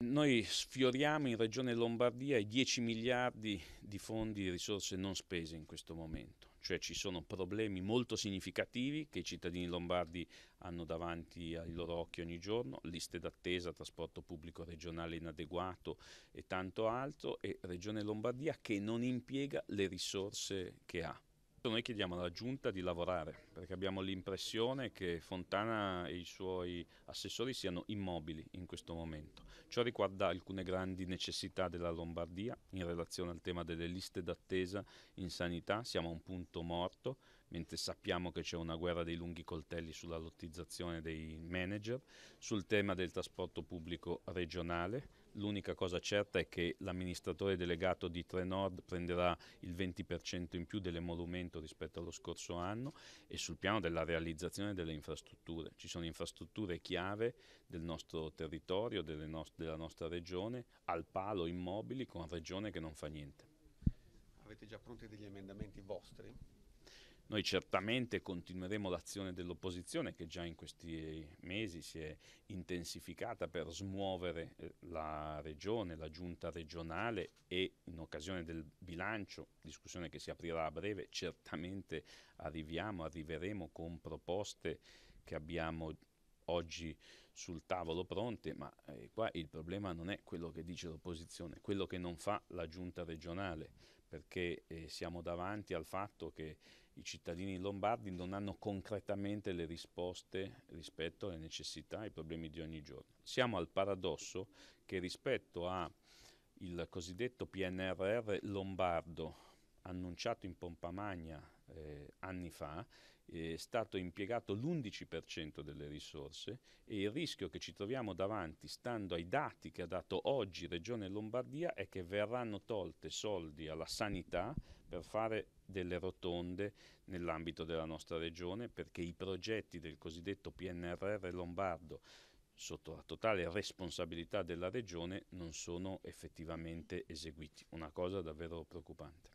Noi sfioriamo in Regione Lombardia i 10 miliardi di fondi e risorse non spese in questo momento, cioè ci sono problemi molto significativi che i cittadini lombardi hanno davanti ai loro occhi ogni giorno, liste d'attesa, trasporto pubblico regionale inadeguato e tanto altro, e Regione Lombardia che non impiega le risorse che ha. Noi chiediamo alla Giunta di lavorare perché abbiamo l'impressione che Fontana e i suoi assessori siano immobili in questo momento. Ciò riguarda alcune grandi necessità della Lombardia in relazione al tema delle liste d'attesa in sanità, siamo a un punto morto, mentre sappiamo che c'è una guerra dei lunghi coltelli sulla lottizzazione dei manager, sul tema del trasporto pubblico regionale L'unica cosa certa è che l'amministratore delegato di Trenord prenderà il 20% in più dell'emolumento rispetto allo scorso anno e sul piano della realizzazione delle infrastrutture. Ci sono infrastrutture chiave del nostro territorio, no della nostra regione, al palo immobili con regione che non fa niente. Avete già pronti degli emendamenti vostri? Noi certamente continueremo l'azione dell'opposizione che già in questi eh, mesi si è intensificata per smuovere eh, la regione, la giunta regionale e in occasione del bilancio, discussione che si aprirà a breve, certamente arriviamo, arriveremo con proposte che abbiamo oggi sul tavolo pronte, ma eh, qua il problema non è quello che dice l'opposizione, quello che non fa la giunta regionale, perché eh, siamo davanti al fatto che i cittadini lombardi non hanno concretamente le risposte rispetto alle necessità e ai problemi di ogni giorno. Siamo al paradosso che rispetto al cosiddetto PNRR lombardo annunciato in pompa magna eh, anni fa, è stato impiegato l'11% delle risorse e il rischio che ci troviamo davanti, stando ai dati che ha dato oggi Regione Lombardia, è che verranno tolte soldi alla sanità per fare delle rotonde nell'ambito della nostra regione, perché i progetti del cosiddetto PNRR lombardo sotto la totale responsabilità della regione non sono effettivamente eseguiti, una cosa davvero preoccupante.